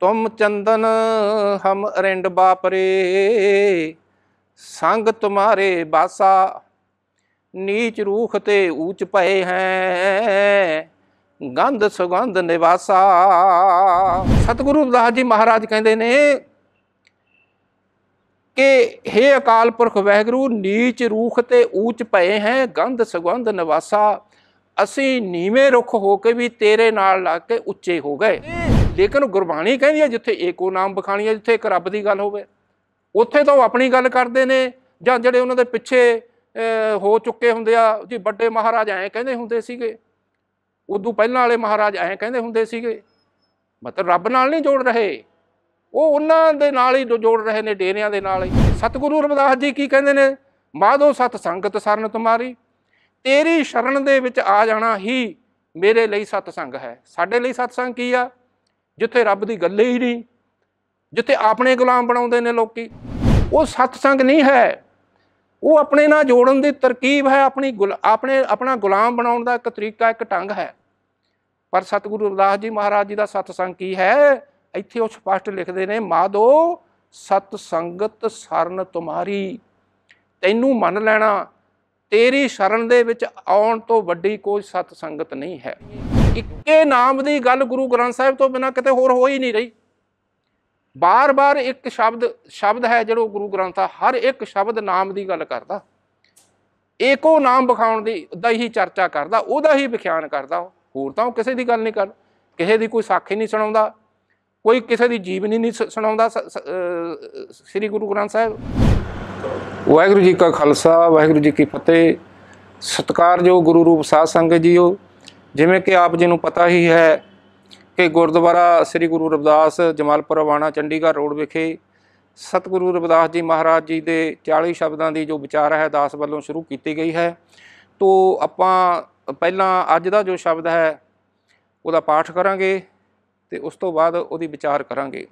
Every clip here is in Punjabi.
ਤੁਮ ਚੰਦਨ ਹਮ ਅਰਿੰਡ ਬਾਪਰੇ ਸੰਗ ਤੁਮਾਰੇ ਬਾਸਾ ਨੀਚ ਰੂਖ ਤੇ ਊਚ ਪਏ ਹੈ ਗੰਧ ਸੁਗੰਧ ਨਿਵਾਸਾ ਸਤਿਗੁਰੂ ਦਾਸ ਜੀ ਮਹਾਰਾਜ ਕਹਿੰਦੇ ਨੇ ਕਿ हे ਅਕਾਲ ਪੁਰਖ ਵਹਿਗੁਰੂ ਨੀਚ ਰੂਖ ਤੇ ਊਚ ਪਏ ਹੈ ਗੰਧ ਸੁਗੰਧ ਨਿਵਾਸਾ ਅਸੀਂ ਨੀਵੇਂ ਰੁੱਖ ਹੋ ਕੇ ਵੀ ਤੇਰੇ ਨਾਲ ਲੱਗ ਕੇ ਉੱਚੇ ਹੋ ਗਏ ਲੇਕਿਨ ਗੁਰਬਾਣੀ ਕਹਿੰਦੀ ਹੈ ਜਿੱਥੇ ਏਕੋ ਨਾਮ ਬਖਾਣੀ ਹੈ ਜਿੱਥੇ ਇੱਕ ਰੱਬ ਦੀ ਗੱਲ ਹੋਵੇ ਉੱਥੇ ਤਾਂ ਉਹ ਆਪਣੀ ਗੱਲ ਕਰਦੇ ਨੇ ਜਾਂ ਜਿਹੜੇ ਉਹਨਾਂ ਦੇ ਪਿੱਛੇ ਹੋ ਚੁੱਕੇ ਹੁੰਦੇ ਆ ਜੀ ਵੱਡੇ ਮਹਾਰਾਜ ਐਂ ਕਹਿੰਦੇ ਹੁੰਦੇ ਸੀਗੇ ਉਦੋਂ ਪਹਿਲਾਂ ਵਾਲੇ ਮਹਾਰਾਜ ਐਂ ਕਹਿੰਦੇ ਹੁੰਦੇ ਸੀਗੇ ਮਤਲਬ ਰੱਬ ਨਾਲ ਨਹੀਂ ਜੋੜ ਰਹੇ ਉਹ ਉਹਨਾਂ ਦੇ ਨਾਲ ਹੀ ਜੋੜ ਰਹੇ ਨੇ ਡੇਰਿਆਂ ਦੇ ਨਾਲ ਹੀ ਸਤਿਗੁਰੂ ਰਵਿਦਾਸ ਜੀ ਕੀ ਕਹਿੰਦੇ ਨੇ ਮਾਧੋ ਸਤ ਸੰਗਤ ਸਰਨ ਤੁਮਾਰੀ ਤੇਰੀ ਸ਼ਰਨ ਦੇ ਵਿੱਚ ਆ ਜਾਣਾ ਹੀ ਮੇਰੇ ਲਈ ਸਤ ਸੰਗ ਹੈ ਸਾਡੇ ਲਈ ਸਤ ਸੰਗ ਕੀ ਆ ਜਿੱਥੇ ਰੱਬ ਦੀ ਗੱਲ ਹੀ ਨਹੀਂ ਜਿੱਥੇ ਆਪਣੇ ਗੁਲਾਮ ਬਣਾਉਂਦੇ ਨੇ ਲੋਕੀ ਉਹ ਸਤਸੰਗ ਨਹੀਂ ਹੈ ਉਹ ਆਪਣੇ ਨਾਲ ਜੋੜਨ ਦੀ ਤਰਕੀਬ ਹੈ ਆਪਣੀ ਆਪਣੇ ਆਪਣਾ ਗੁਲਾਮ ਬਣਾਉਣ ਦਾ ਇੱਕ ਤਰੀਕਾ ਇੱਕ ਢੰਗ ਹੈ ਪਰ ਸਤਿਗੁਰੂ ਅਰਦਾਸ ਜੀ ਮਹਾਰਾਜ ਜੀ ਦਾ ਸਤਸੰਗ ਕੀ ਹੈ ਇੱਥੇ ਉਹ ਸਪਸ਼ਟ ਲਿਖਦੇ ਨੇ ਮਾਦੋ ਸਤ ਸੰਗਤ ਸਰਨ ਤੁਮਾਰੀ ਤੈਨੂੰ ਮੰਨ ਲੈਣਾ ਤੇਰੀ ਸ਼ਰਨ ਦੇ ਵਿੱਚ ਆਉਣ ਤੋਂ ਵੱਡੀ ਕੋਈ ਸਤ ਸੰਗਤ ਨਹੀਂ ਹੈ ਇੱਕੇ ਨਾਮ ਦੀ ਗੱਲ ਗੁਰੂ ਗ੍ਰੰਥ ਸਾਹਿਬ ਤੋਂ ਬਿਨਾ ਕਿਤੇ ਹੋਰ ਹੋ ਹੀ ਨਹੀਂ ਰਹੀ ਬਾਰ-ਬਾਰ ਇੱਕ ਸ਼ਬਦ ਸ਼ਬਦ ਹੈ ਜਿਹੜਾ ਗੁਰੂ ਗ੍ਰੰਥ ਆ ਹਰ ਇੱਕ ਸ਼ਬਦ ਨਾਮ ਦੀ ਗੱਲ ਕਰਦਾ ਏਕੋ ਨਾਮ ਵਿਖਾਉਣ ਦੀ ਉਦਾਂ ਹੀ ਚਰਚਾ ਕਰਦਾ ਉਹਦਾ ਹੀ ਵਿਖਿਆਨ ਕਰਦਾ ਹੋਰ ਤਾਂ ਉਹ ਕਿਸੇ ਦੀ ਗੱਲ ਨਹੀਂ ਕਰ ਕਿਸੇ ਦੀ ਕੋਈ ਸਾਖੀ ਨਹੀਂ ਸੁਣਾਉਂਦਾ ਕੋਈ ਕਿਸੇ ਦੀ ਜੀਵਨੀ ਨਹੀਂ ਸੁਣਾਉਂਦਾ ਸ੍ਰੀ ਗੁਰੂ ਗ੍ਰੰਥ ਸਾਹਿਬ ਵਾਹਿਗੁਰੂ ਜੀ ਕਾ ਖਾਲਸਾ ਵਾਹਿਗੁਰੂ ਜੀ ਕੀ ਫਤਿਹ ਸਤਿਕਾਰਯੋਗ ਗੁਰੂ ਰੂਪ ਸਾਧ ਸੰਗਤ ਜੀਓ ਜਿਵੇਂ ਕਿ ਆਪ ਜੀ ਨੂੰ ਪਤਾ ਹੀ ਹੈ ਕਿ ਗੁਰਦੁਆਰਾ ਸ੍ਰੀ ਗੁਰੂ ਰਵਿਦਾਸ ਜਮਾਲਪੁਰ ਵਾਣਾ ਚੰਡੀਗੜ੍ਹ ਰੋਡ ਵਿਖੇ ਸਤਿਗੁਰੂ ਰਵਿਦਾਸ ਜੀ ਮਹਾਰਾਜ ਜੀ ਦੇ 40 ਸ਼ਬਦਾਂ ਦੀ ਜੋ ਵਿਚਾਰ ਹੈ ਦਾਸ ਵੱਲੋਂ ਸ਼ੁਰੂ ਕੀਤੀ ਗਈ ਹੈ ਤੋਂ ਆਪਾਂ ਪਹਿਲਾਂ ਅੱਜ ਦਾ ਜੋ ਸ਼ਬਦ ਹੈ ਉਹਦਾ ਪਾਠ ਕਰਾਂਗੇ ਤੇ ਉਸ ਤੋਂ ਬਾਅਦ ਉਹਦੀ ਵਿਚਾਰ ਕਰਾਂਗੇ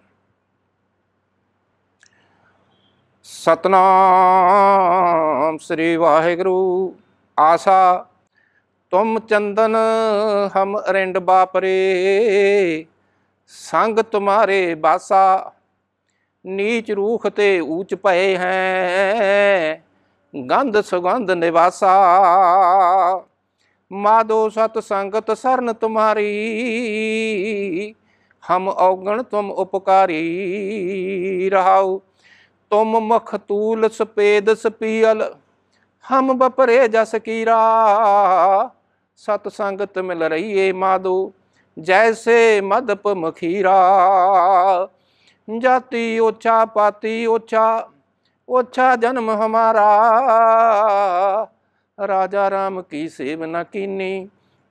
ਸਤਨਾਮ ਸ੍ਰੀ ਵਾਹਿਗੁਰੂ ਆਸਾ ਤੁਮ ਚੰਦਨ ਹਮ ਅਰਿੰਡ ਬਾਪਰੇ ਸੰਗ ਤੁਮਾਰੇ ਬਾਸਾ ਨੀਚ ਰੂਖ ਤੇ ਊਚ ਭਏ ਹੈ ਗੰਧ ਸੁਗੰਧ ਨਿਵਾਸਾ ਮਾਦੋ ਸਤ ਸੰਗਤ ਸਰਨ ਤੁਮਾਰੀ ਹਮ ਔਗਣ ਤੁਮ ਉਪਕਾਰੀ ਰਹਾਉ ਤੁਮ ਮਖ ਤੂਲ ਸਪੇਦ ਸਪੀਅਲ ਹਮ ਬਪਰੇ ਜਸ ਕੀਰਾ सतसंगत मिल रही है माधो जैसे मदप मखीरा जाति ओछा पाति ओछा ओछा जन्म हमारा राजा राम की सेव न कीनी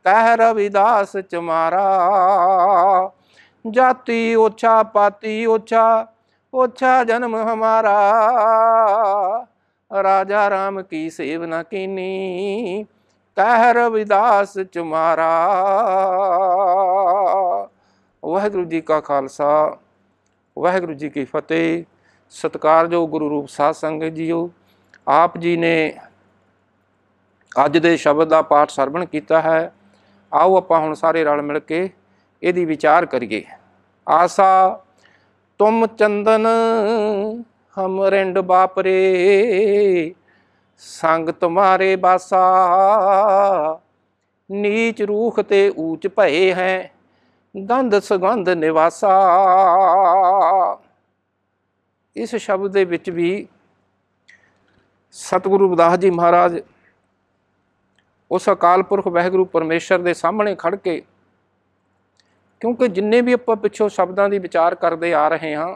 कह रविदास चमारा जाति ओछा पाति ओछा ओछा जन्म हमारा राजा राम की सेव न कीनी ਕਹਿ ਰਵਿਦਾਸ ਚੁਮਾਰਾ ਵਾਹਿਗੁਰੂ ਜੀ ਕਾ ਖਾਲਸਾ ਵਾਹਿਗੁਰੂ ਜੀ ਕੀ ਫਤਿਹ ਸਤਿਕਾਰਯੋਗ ਗੁਰੂ ਰੂਪ ਸਾਧ ਸੰਗਤ ਜੀਓ ਆਪ ਜੀ ਨੇ ਅੱਜ ਦੇ ਸ਼ਬਦ ਦਾ ਪਾਠ ਸਰਵਣ ਕੀਤਾ ਹੈ ਆਓ ਆਪਾਂ ਹੁਣ ਸਾਰੇ ਰਲ ਮਿਲ ਕੇ ਇਹਦੀ ਵਿਚਾਰ ਕਰੀਏ ਆਸਾ ਤੁਮ ਚੰਦਨ ਹਮ ਰਿੰਡ ਬਾਪਰੇ ਸੰਗ ਤੁਮਾਰੇ ਬਾਸਾ ਨੀਚ ਰੂਖ ਤੇ ਊਚ ਭਏ ਹੈ ਗੰਧ ਸੁਗੰਧ ਨਿਵਾਸਾ ਇਸ ਸ਼ਬਦ ਦੇ ਵਿੱਚ ਵੀ ਸਤਿਗੁਰੂ ਰਵਿਦਾਸ ਜੀ ਮਹਾਰਾਜ ਉਸ ਅਕਾਲ ਪੁਰਖ ਵਹਿਗੁਰੂ ਪਰਮੇਸ਼ਰ ਦੇ ਸਾਹਮਣੇ ਖੜ ਕੇ ਕਿਉਂਕਿ ਜਿੰਨੇ ਵੀ ਆਪਾਂ ਪਿੱਛੋਂ ਸ਼ਬਦਾਂ ਦੀ ਵਿਚਾਰ ਕਰਦੇ ਆ ਰਹੇ ਹਾਂ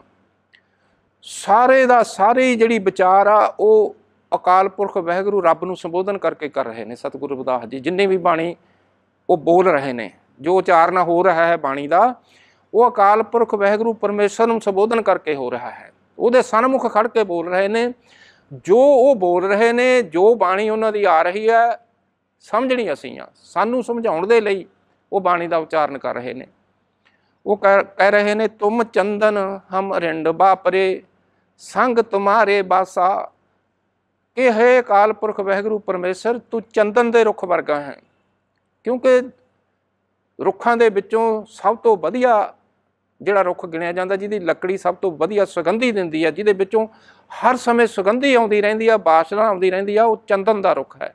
ਸਾਰੇ ਦਾ ਸਾਰੇ ਜਿਹੜੀ ਵਿਚਾਰ ਆ ਉਹ ਅਕਾਲ ਪੁਰਖ ਵਹਿਗੁਰੂ ਰੱਬ ਨੂੰ ਸੰਬੋਧਨ ਕਰਕੇ ਕਰ ਰਹੇ ਨੇ ਸਤਿਗੁਰੂ ਰਵਿਦਾਸ ਜੀ ਜਿੰਨੇ ਵੀ ਬਾਣੀ ਉਹ ਬੋਲ ਰਹੇ ਨੇ ਜੋ ਉਚਾਰਨਾ ਹੋ ਰਿਹਾ ਹੈ ਬਾਣੀ ਦਾ ਉਹ ਅਕਾਲ ਪੁਰਖ ਵਹਿਗੁਰੂ ਪਰਮੇਸ਼ਰ ਨੂੰ ਸੰਬੋਧਨ ਕਰਕੇ ਹੋ ਰਿਹਾ ਹੈ ਉਹਦੇ ਸਨਮੁਖ ਖੜ ਕੇ ਬੋਲ ਰਹੇ ਨੇ ਜੋ ਉਹ ਬੋਲ ਰਹੇ ਨੇ ਜੋ ਬਾਣੀ ਉਹਨਾਂ ਦੀ ਆ ਰਹੀ ਹੈ ਸਮਝਣੀ ਅਸੀਂ ਆ ਸਾਨੂੰ ਸਮਝਾਉਣ ਦੇ ਲਈ ਉਹ ਬਾਣੀ ਦਾ ਉਚਾਰਨ ਕਰ ਰਹੇ ਨੇ ਉਹ ਕਹਿ ਰਹੇ ਨੇ ਤੁਮ ਚੰਦਨ ਹਮ ਰਿੰਡ ਬਾਪਰੇ ਸੰਗ ਤੁਮਾਰੇ ਬਾਸਾ ਕਿ ਹੈ ਅਕਾਲ ਪੁਰਖ ਵਹਿਗੁਰੂ ਪਰਮੇਸ਼ਰ ਤੂੰ ਚੰਦਨ ਦੇ ਰੁੱਖ ਵਰਗਾ ਹੈ ਕਿਉਂਕਿ ਰੁੱਖਾਂ ਦੇ ਵਿੱਚੋਂ ਸਭ ਤੋਂ ਵਧੀਆ ਜਿਹੜਾ ਰੁੱਖ ਗਿਣਿਆ ਜਾਂਦਾ ਜਿਹਦੀ ਲੱਕੜੀ ਸਭ ਤੋਂ ਵਧੀਆ ਸੁਗੰਧੀ ਦਿੰਦੀ ਹੈ ਜਿਹਦੇ ਵਿੱਚੋਂ ਹਰ ਸਮੇਂ ਸੁਗੰਧੀ ਆਉਂਦੀ ਰਹਿੰਦੀ ਆ ਬਾਸ਼ਨਾ ਆਉਂਦੀ ਰਹਿੰਦੀ ਆ ਉਹ ਚੰਦਨ ਦਾ ਰੁੱਖ ਹੈ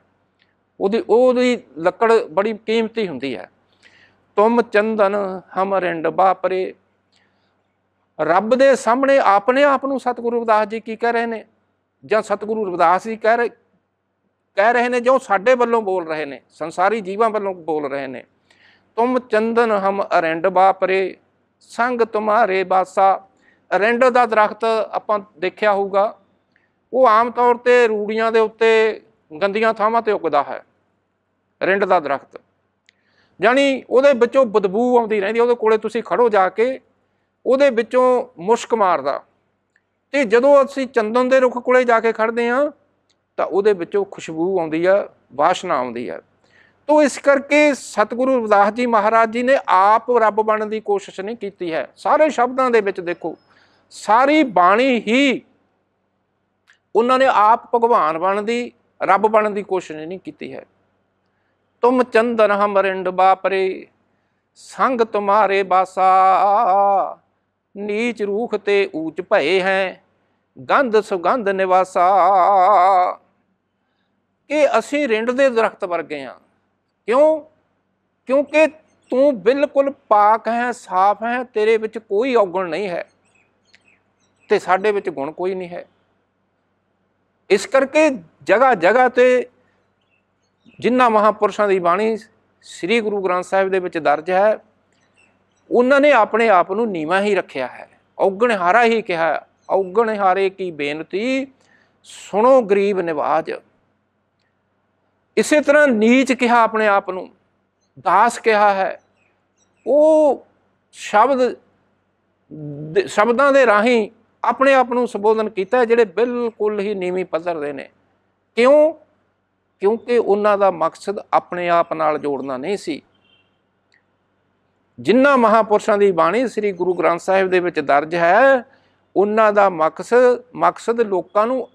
ਉਹਦੀ ਉਹਦੀ ਲੱਕੜ ਬੜੀ ਕੀਮਤੀ ਹੁੰਦੀ ਹੈ ਤੁਮ ਚੰਦਨ ਹਮ ਰਿੰਡ ਬਾਪਰੇ ਰੱਬ ਦੇ ਸਾਹਮਣੇ ਆਪਣੇ ਆਪ ਨੂੰ ਸਤਿਗੁਰੂ ਦਾਸ ਜੀ ਕੀ ਕਹਿ ਰਹੇ ਨੇ ਜਾਂ ਸਤਿਗੁਰੂ ਰਵਿਦਾਸ ਜੀ ਕਹਿ ਰਹੇ ਕਹਿ ਰਹੇ ਨੇ ਜੋ ਸਾਡੇ ਵੱਲੋਂ ਬੋਲ ਰਹੇ ਨੇ ਸੰਸਾਰੀ ਜੀਵਾਂ ਵੱਲੋਂ ਬੋਲ ਰਹੇ ਨੇ ਤੁਮ ਚੰਦਨ ਹਮ ਅਰੈਂਡ ਬਾਪਰੇ ਸੰਗ ਤੁਮਾਰੇ ਬਾਸਾ ਅਰੈਂਡ ਦਾ ਦਰਖਤ ਆਪਾਂ ਦੇਖਿਆ ਹੋਊਗਾ ਉਹ ਆਮ ਤੌਰ ਤੇ ਰੂੜੀਆਂ ਦੇ ਉੱਤੇ ਗੰਦੀਆਂ ਥਾਵਾਂ ਤੇ ਉੱਗਦਾ ਹੈ ਰਿੰਡ ਦਾ ਦਰਖਤ ਯਾਨੀ ਉਹਦੇ ਵਿੱਚੋਂ ਬਦਬੂ ਆਉਂਦੀ ਰਹਿੰਦੀ ਉਹਦੇ ਕੋਲੇ ਤੁਸੀਂ ਖੜੋ ਜਾ ਕੇ ਉਹਦੇ ਵਿੱਚੋਂ ਮੁਸ਼ਕ ਮਾਰਦਾ ਤੇ ਜਦੋਂ ਅਸੀਂ ਚੰਦਨ ਦੇ ਰੁੱਖ ਕੋਲੇ ਜਾ ਕੇ ਖੜਦੇ ਆ ਤਾਂ ਉਹਦੇ ਵਿੱਚੋਂ ਖੁਸ਼ਬੂ ਆਉਂਦੀ ਆ ਵਾਸ਼ਨਾ ਆਉਂਦੀ ਆ ਤੋ ਇਸ ਕਰਕੇ ਸਤਿਗੁਰੂ ਰਵਿਦਾਸ ਜੀ ਮਹਾਰਾਜ ਜੀ ਨੇ ਆਪ ਰੱਬ ਬਣਨ ਦੀ ਕੋਸ਼ਿਸ਼ ਨਹੀਂ ਕੀਤੀ ਹੈ ਸਾਰੇ ਸ਼ਬਦਾਂ ਦੇ ਵਿੱਚ ਦੇਖੋ ਸਾਰੀ ਬਾਣੀ ਹੀ ਉਹਨਾਂ ਨੇ ਆਪ ਭਗਵਾਨ ਬਣਨ ਦੀ ਰੱਬ ਬਣਨ ਦੀ ਕੋਸ਼ਿਸ਼ ਨਹੀਂ ਕੀਤੀ ਹੈ ਤੁਮ ਚੰਦਨ ਹਮਰਿੰਡ ਬਾਪਰੇ ਸੰਗ ਤੁਮਾਰੇ ਬਾਸਾ ਨੀਚ ਰੂਖ ਤੇ ਊਚ ਭਏ ਹੈ ਗੰਧ ਸੁਗੰਧ ਨਿਵਾਸਾ ਕਿ ਅਸੀਂ ਰਿੰਡ ਦੇ ਦਰਖਤ ਵਰਗੇ ਆ ਕਿਉਂ ਕਿਉਂਕਿ ਤੂੰ ਬਿਲਕੁਲ ਪਾਕ ਹੈ ਸਾਫ਼ ਹੈ ਤੇਰੇ ਵਿੱਚ ਕੋਈ ਔਗਣ ਨਹੀਂ ਹੈ ਤੇ ਸਾਡੇ ਵਿੱਚ ਗੁਣ ਕੋਈ ਨਹੀਂ ਹੈ ਇਸ ਕਰਕੇ ਜਗਾ ਜਗਾ ਤੇ ਜਿਨ੍ਹਾਂ ਮਹਾਪੁਰਸ਼ਾਂ ਦੀ ਬਾਣੀ ਸ੍ਰੀ ਗੁਰੂ ਗ੍ਰੰਥ ਸਾਹਿਬ ਦੇ ਵਿੱਚ ਦਰਜ ਹੈ ਉਹਨਾਂ ਨੇ ਆਪਣੇ ਆਪ ਨੂੰ ਨੀਵਾ ਹੀ ਰੱਖਿਆ ਹੈ ਔਗਣ ਹਾਰਾ ਹੀ ਕਿਹਾ ਔਗਣ ਹਾਰੇ ਕੀ ਬੇਨਤੀ ਸੁਣੋ ਗਰੀਬ ਨਿਵਾਜ ਇਸੇ ਤਰ੍ਹਾਂ ਨੀਚ ਕਿਹਾ ਆਪਣੇ ਆਪ ਨੂੰ ਦਾਸ ਕਿਹਾ ਹੈ ਉਹ ਸ਼ਬਦ ਸ਼ਬਦਾਂ ਦੇ ਰਾਹੀਂ ਆਪਣੇ ਆਪ ਨੂੰ ਸੰਬੋਧਨ ਕੀਤਾ ਜਿਹੜੇ ਬਿਲਕੁਲ ਹੀ ਨੀਵੀਂ ਪੱਧਰ ਦੇ ਨੇ ਕਿਉਂ ਕਿਉਂਕਿ ਉਹਨਾਂ ਦਾ ਮਕਸਦ ਆਪਣੇ ਆਪ ਨਾਲ ਜੋੜਨਾ ਨਹੀਂ ਸੀ ਜਿਨ੍ਹਾਂ ਮਹਾਪੁਰਸ਼ਾਂ ਦੀ ਬਾਣੀ ਸ੍ਰੀ ਗੁਰੂ ਗ੍ਰੰਥ ਸਾਹਿਬ ਦੇ ਵਿੱਚ ਦਰਜ ਹੈ ਉਹਨਾਂ ਦਾ ਮਕਸਦ ਮਕਸਦ ਲੋਕਾਂ ਨੂੰ